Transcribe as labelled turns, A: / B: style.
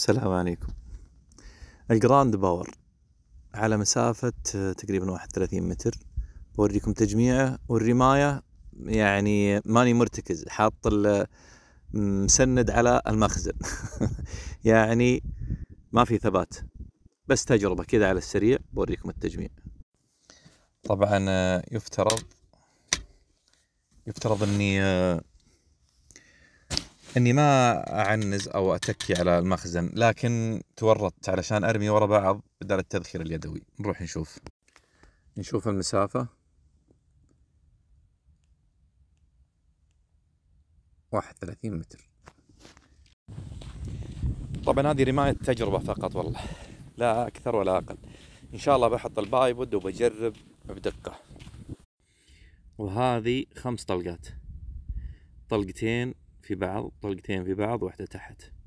A: السلام عليكم الجراند باور على مسافة آه، تقريبا واحد ثلاثين متر بوريكم تجميعه والرماية يعني ماني مرتكز حاط مسند على المخزن يعني ما في ثبات بس تجربة كذا على السريع بوريكم التجميع طبعا آه، يفترض يفترض اني آه، اني ما اعنز او اتكي على المخزن لكن تورطت علشان ارمي ورا بعض بدل التذخير اليدوي نروح نشوف نشوف المسافة
B: واحد ثلاثين متر
C: طبعا هذه رماية تجربة فقط والله لا أكثر ولا أقل إن شاء الله بحط البايبود وبجرب بدقة وهذه خمس
A: طلقات طلقتين في بعض طلقتين في بعض واحدة تحت